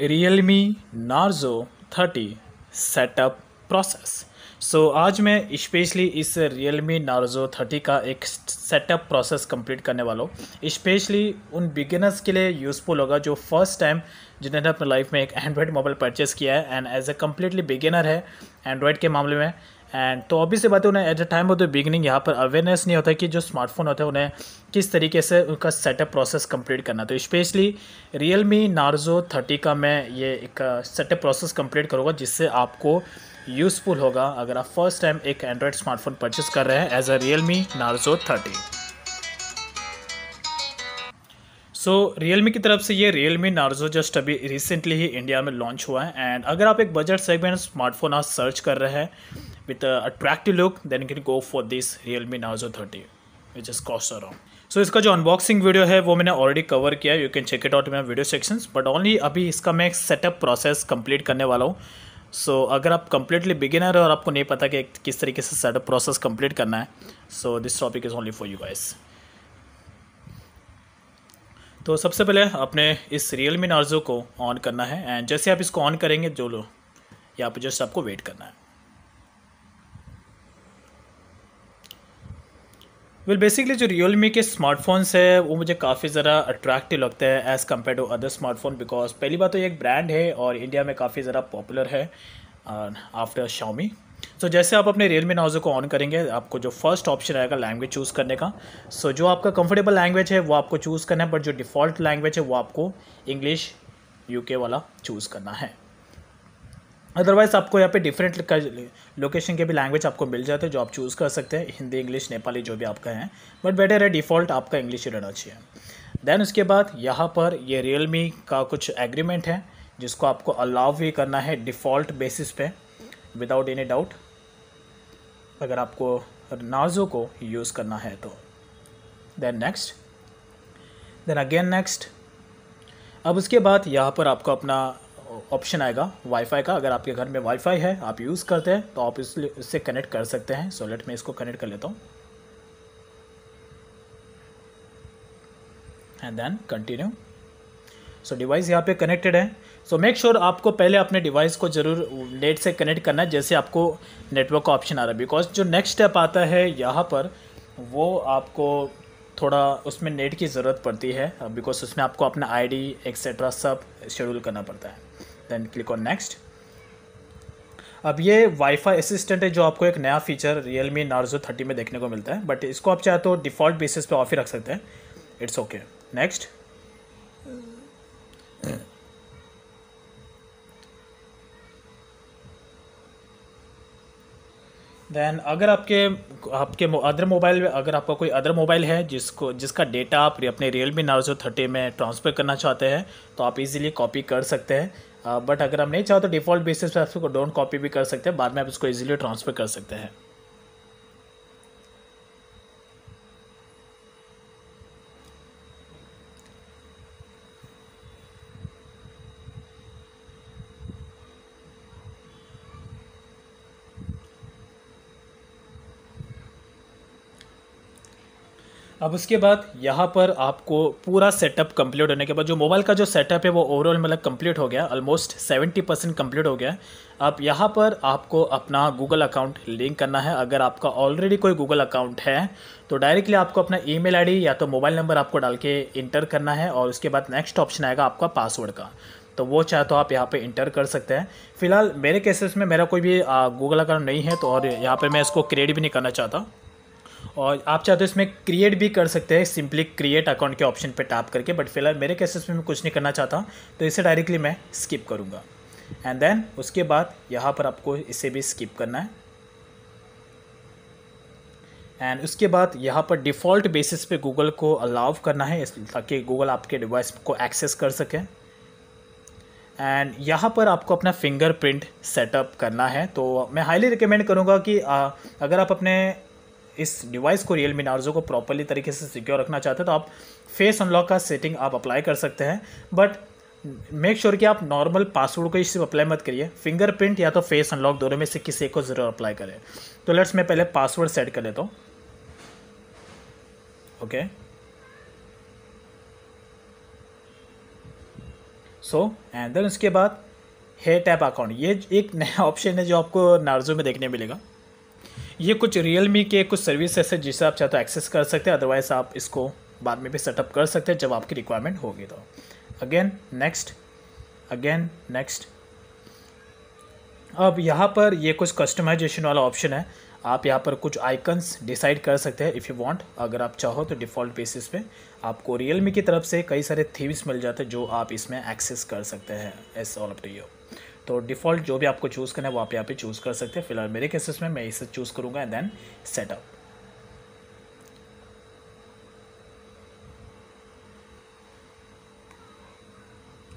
Realme Narzo thirty setup process so आज मैं specially इस रियलमी नार्जो थर्टी का एक सेटअप प्रोसेस कंप्लीट करने वाला हूँ स्पेशली उन बिगिनर्स के लिए यूज़फुल होगा जो फर्स्ट टाइम जिन्होंने अपने लाइफ में एक एंड्रॉयड मोबाइल परचेस किया है and as a completely beginner है एंड्रॉयड के मामले में एंड तो अभी से बात है उन्हें at the time of the beginning यहाँ पर अवेयरनेस नहीं होता कि जो स्मार्टफोन होता है उन्हें किस तरीके से उनका सेटअप प्रोसेस कंप्लीट करना तो specially Realme Narzo thirty का मैं ये एक सेटअप प्रोसेस कंप्लीट करूँगा जिससे आपको यूज़फुल होगा अगर आप फर्स्ट टाइम एक एंड्रॉयड स्मार्टफोन परचेस कर रहे हैं as a Realme Narzo thirty so so, Realme की तरफ से ये रियलमी नार्जो जस्ट अभी रिसेंटली ही इंडिया में लॉन्च हुआ है एंड अगर आप एक बजट सेगमेंट स्मार्टफोन आज सर्च कर रहे हैं with a attractive look then you can go for this Realme Narzo 30 which is cost around so so, इसका जो अनबॉक्सिंग वीडियो है वो मैंने ऑलरेडी कवर किया you can check it out my video sections but only अभी इसका मैं setup process complete करने वाला हूँ सो so, अगर आप कंप्लीटली बिगिनर हो और आपको नहीं पता कि किस तरीके से सेटअप प्रोसेस कंप्लीट करना है so this topic is only for you guys तो सबसे पहले आपने इस रियल मी नार्जो को ऑन करना है एंड जैसे आप इसको ऑन करेंगे जो लो या पर जस्ट आपको वेट करना है वेल बेसिकली जो रियल मी के स्मार्टफोन्स है वो मुझे काफ़ी ज़रा अट्रैक्टिव लगता है as compare to other smartphone because पहली बात तो ये एक ब्रांड है और इंडिया में काफ़ी ज़रा पॉपुलर है आफ्टर शाओमी सो जैसे आप अपने रियल मी को ऑन करेंगे आपको जो फर्स्ट ऑप्शन आएगा लैंग्वेज चूज़ करने का सो so, जो आपका कंफर्टेबल लैंग्वेज है वो आपको चूज़ करना है बट जो डिफ़ॉल्ट लैंग्वेज है वो आपको इंग्लिश यूके वाला चूज़ करना है अदरवाइज आपको यहाँ पे डिफरेंट लोकेशन के भी लैंग्वेज आपको मिल जाते हैं जो आप चूज़ कर सकते हैं हिंदी इंग्लिश नेपाली जो भी आपका है बट बेटर है डिफ़ॉल्ट आपका इंग्लिश ही रहना चाहिए देन उसके बाद यहाँ पर ये रियलमी का कुछ एग्रीमेंट है जिसको आपको अलाउ भी करना है डिफ़ॉल्ट बेसिस पे विदाउट एनी डाउट अगर आपको नाजो को यूज़ करना है तो then next then again next अब उसके बाद यहाँ पर आपको अपना ऑप्शन आएगा वाईफाई का अगर आपके घर में वाईफाई है आप यूज़ करते हैं तो आप इसलिए इससे कनेक्ट कर सकते हैं सो लेट मैं इसको कनेक्ट कर लेता हूँ and then continue so device यहाँ पे कनेक्टेड है सो मेक श्योर आपको पहले अपने डिवाइस को जरूर नेट से कनेक्ट करना है जैसे आपको नेटवर्क का ऑप्शन आ रहा है बिकॉज जो नेक्स्ट स्टेप आता है यहाँ पर वो आपको थोड़ा उसमें नेट की ज़रूरत पड़ती है बिकॉज उसमें आपको अपना आईडी एक्सेट्रा सब शेड्यूल करना पड़ता है देन क्लिक ऑन नेक्स्ट अब ये वाईफाई असिस्टेंट है जो आपको एक नया feature Realme Narzo thirty में देखने को मिलता है बट इसको आप चाहे तो डिफ़ॉल्ट बेसिस पे ऑफ ही रख सकते हैं इट्स ओके नेक्स्ट देन अगर आपके आपके अदर मोबाइल में अगर आपका कोई अदर मोबाइल है जिसको जिसका डेटा आप अपने रियल मी नार्जो थर्टी में ट्रांसफ़र करना चाहते हैं तो आप इजीली कॉपी कर सकते हैं बट uh, अगर हम नहीं चाहो तो डिफ़ॉल्ट बेसिस पर आप उसको डोंट कॉपी भी कर सकते हैं बाद में आप उसको इजीली ट्रांसफ़र कर सकते हैं अब उसके बाद यहाँ पर आपको पूरा सेटअप कंप्लीट होने के बाद जो मोबाइल का जो सेटअप है वो ओवरऑल मतलब कंप्लीट हो गया ऑलमोस्ट 70 परसेंट कम्प्लीट हो गया अब यहाँ पर आपको अपना गूगल अकाउंट लिंक करना है अगर आपका ऑलरेडी कोई गूगल अकाउंट है तो डायरेक्टली आपको अपना ईमेल आईडी या तो मोबाइल नंबर आपको डाल के इंटर करना है और उसके बाद नेक्स्ट ऑप्शन आएगा आपका पासवर्ड का तो वो चाहे तो आप यहाँ पे इंटर कर सकते हैं फिलहाल मेरे केसेस में मेरा कोई भी गूगल अकाउंट नहीं है तो और यहाँ पर मैं इसको क्रिएट भी नहीं करना चाहता और आप चाहते हो इसमें क्रिएट भी कर सकते हैं सिंपली क्रिएट अकाउंट के ऑप्शन पर टैप करके बट फिलहाल मेरे केसेस में मैं कुछ नहीं करना चाहता हूँ तो इसे डायरेक्टली मैं स्किप करूँगा एंड देन उसके बाद यहाँ पर आपको इसे भी स्किप करना है एंड उसके बाद यहाँ पर डिफ़ॉल्ट बेसिस पे गूगल को अलाउ करना है ताकि गूगल आपके डिवाइस को एक्सेस कर सके एंड यहाँ पर आपको अपना फिंगरप्रिंट सेटअप करना है तो मैं हाईली रिकमेंड करूँगा कि आ, अगर आप अपने इस डिवाइस को रियल मी नार्जो को प्रॉपरली तरीके से सिक्योर रखना चाहते हैं तो आप फेस अनलॉक का सेटिंग आप अप्लाई कर सकते हैं बट मेक श्योर sure कि आप नॉर्मल पासवर्ड को इससे अप्लाई मत करिए फिंगरप्रिंट या तो फेस अनलॉक दोनों में से किसी एक को ज़रूर अप्लाई करें तो लेट्स मैं पहले पासवर्ड सेट कर लेता हूँ ओके सो एंड देन उसके बाद हे टैप अकाउंट ये एक नया ऑप्शन है जो आपको नार्जो में देखने मिलेगा ये कुछ रियल मी के कुछ सर्विसेस है जिसे आप चाहे तो एक्सेस कर सकते हैं अदरवाइज़ आप इसको बाद में भी सेटअप कर सकते हैं जब आपकी रिक्वायरमेंट होगी तो अगेन नेक्स्ट अगेन नेक्स्ट अब यहाँ पर ये कुछ कस्टमाइजेशन वाला ऑप्शन है आप यहाँ पर कुछ आइकन्स डिसाइड कर सकते हैं इफ़ यू वांट अगर आप चाहो तो डिफ़ॉल्ट बेसिस पे आपको रियल मी की तरफ से कई सारे थीम्स मिल जाते हैं जो आप इसमें एक्सेस कर सकते हैं as all of to you तो डिफ़ॉल्ट जो भी आपको चूज़ करना है वो आप यहाँ पे चूज़ कर सकते हैं फिलहाल मेरे केसेस में मैं इसे चूज़ करूँगा and then setup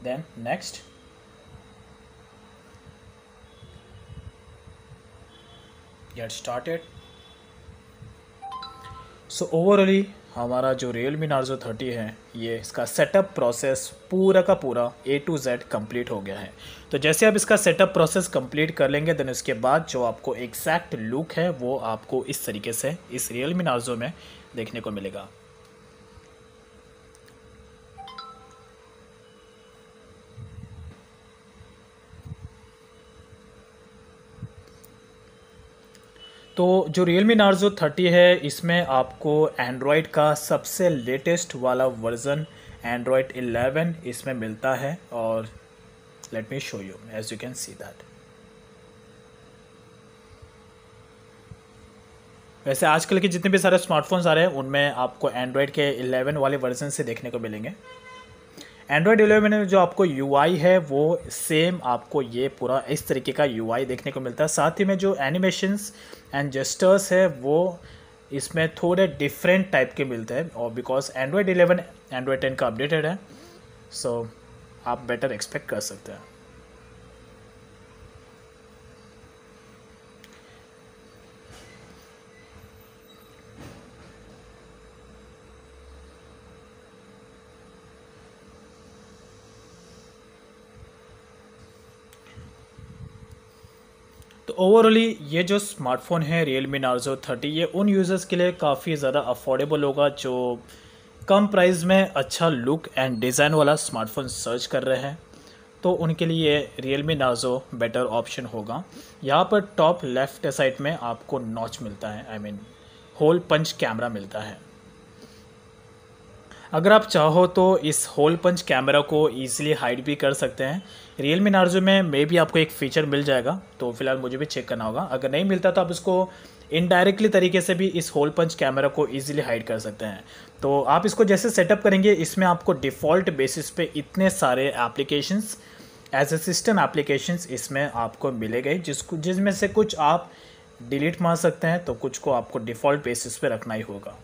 then next get started so overally हमारा जो रियल मी नार्जो थर्टी है ये इसका सेटअप प्रोसेस पूरा का पूरा ए टू जेड कंप्लीट हो गया है तो जैसे आप इसका सेटअप प्रोसेस कंप्लीट कर लेंगे देन उसके बाद जो आपको एग्जैक्ट लुक है वो आपको इस तरीके से इस रियल मी नार्जो में देखने को मिलेगा तो जो रियल मी नार्जो थर्टी है इसमें आपको एंड्रॉयड का सबसे लेटेस्ट वाला वर्ज़न एंड्रॉयड 11 इसमें मिलता है और let me show you as you can see that वैसे आजकल के जितने भी सारे स्मार्टफोन्स आ रहे हैं उनमें आपको एंड्रॉयड के 11 वाले वर्जन से देखने को मिलेंगे एंड्रॉयड इलेवन में जो आपको यू है वो सेम आपको ये पूरा इस तरीके का यू देखने को मिलता है साथ ही में जो एनिमेशंस एंड जस्टर्स है वो इसमें थोड़े डिफरेंट टाइप के मिलते हैं और because Android eleven Android ten का अपडेटेड है सो so, आप बेटर एक्सपेक्ट कर सकते हैं तो ओवरऑली ये जो स्मार्टफ़ोन है रियल मी नार्जो थर्टी ये उन यूज़र्स के लिए काफ़ी ज़्यादा अफोर्डेबल होगा जो कम प्राइस में अच्छा लुक एंड डिज़ाइन वाला स्मार्टफोन सर्च कर रहे हैं तो उनके लिए Realme Narzo better option होगा यहाँ पर टॉप लेफ्ट साइड में आपको नॉच मिलता है I mean hole punch camera मिलता है अगर आप चाहो तो इस होल पंच कैमरा को ईजिली हाइड भी कर सकते हैं रियल मी नार्जो में मे भी आपको एक फ़ीचर मिल जाएगा तो फिलहाल मुझे भी चेक करना होगा अगर नहीं मिलता तो आप इसको इनडायरेक्टली तरीके से भी इस होल पंच कैमरा को ईजिली हाइड कर सकते हैं तो आप इसको जैसे सेटअप करेंगे इसमें आपको डिफ़ॉल्ट बेसिस पे इतने सारे applications as a system applications इसमें आपको मिले गए जिसको जिसमें से कुछ आप डिलीट मार सकते हैं तो कुछ को आपको डिफ़ॉल्ट बेसिस पे रखना ही होगा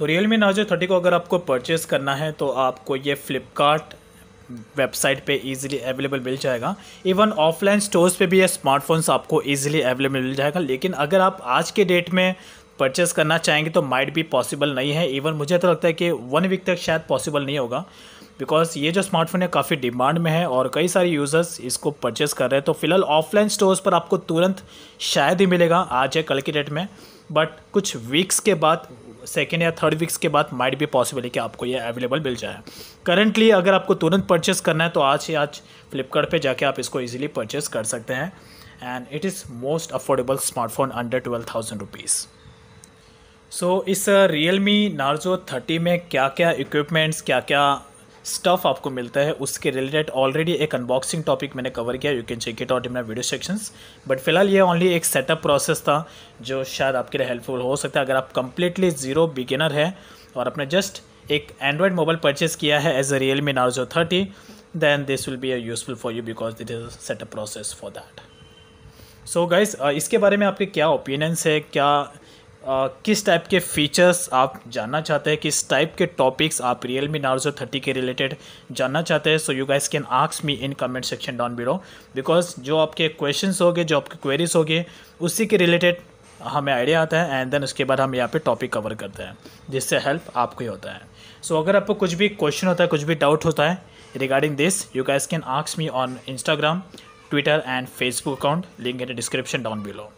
तो रियल मी नाजो थर्टी को अगर आपको परचेस करना है तो आपको ये फ्लिपकार्ट वेबसाइट पे इजीली अवेलेबल मिल जाएगा इवन ऑफलाइन स्टोर्स पे भी ये स्मार्टफोन्स आपको इजीली अवेलेबल मिल जाएगा लेकिन अगर आप आज के डेट में परचेस करना चाहेंगे तो माइट भी पॉसिबल नहीं है इवन मुझे तो लगता है कि वन वीक तक शायद पॉसिबल नहीं होगा बिकॉज ये जो स्मार्टफोन है काफ़ी डिमांड में है और कई सारे यूज़र्स इसको परचेस कर रहे हैं तो फिलहाल ऑफलाइन स्टोर्स पर आपको तुरंत शायद ही मिलेगा आज या कल की डेट में बट कुछ वीक्स के बाद सेकेंड या थर्ड वीक्स के बाद माइट भी पॉसिबल है कि आपको ये अवेलेबल मिल जाए करंटली अगर आपको तुरंत परचेस करना है तो आज ही आज फ्लिपकार्ट पे जाके आप इसको इजीली परचेस कर सकते हैं and it is most affordable smartphone under twelve thousand rupees so इस रियल मी नार्जो थर्टी में क्या क्या इक्विपमेंट्स क्या क्या स्टफ़ आपको मिलता है उसके रिलेटेड ऑलरेडी एक अनबॉक्सिंग टॉपिक मैंने कवर किया you can check it out in my video sections but फिलहाल ये ओनली एक सेटअप प्रोसेस था जो शायद आपके लिए हेल्पफुल हो सकता है अगर आप कंप्लीटली ज़ीरो बिगिनर है और आपने जस्ट एक एंड्रॉयड मोबाइल परचेज किया है as a Realme Narzo thirty then this will be a useful for you because it is setup process for that so guys इसके बारे में आपके क्या ओपिनियंस है क्या किस टाइप के फीचर्स आप जानना चाहते हैं किस टाइप के टॉपिक्स आप रियल मी नार्जो थर्टी के रिलेटेड जानना चाहते हैं सो यू गाइस कैन आक्स me in comment section down below because जो आपके क्वेश्चंस होंगे जो आपके क्वेरीज होगी उसी के रिलेटेड हमें आइडिया आता है एंड देन उसके बाद हम यहाँ पे टॉपिक कवर करते हैं जिससे हेल्प आपको ही होता है सो so, अगर आपको कुछ भी क्वेश्चन होता है कुछ भी डाउट होता है regarding this you guys can आक्स me on Instagram Twitter and Facebook account link in description down below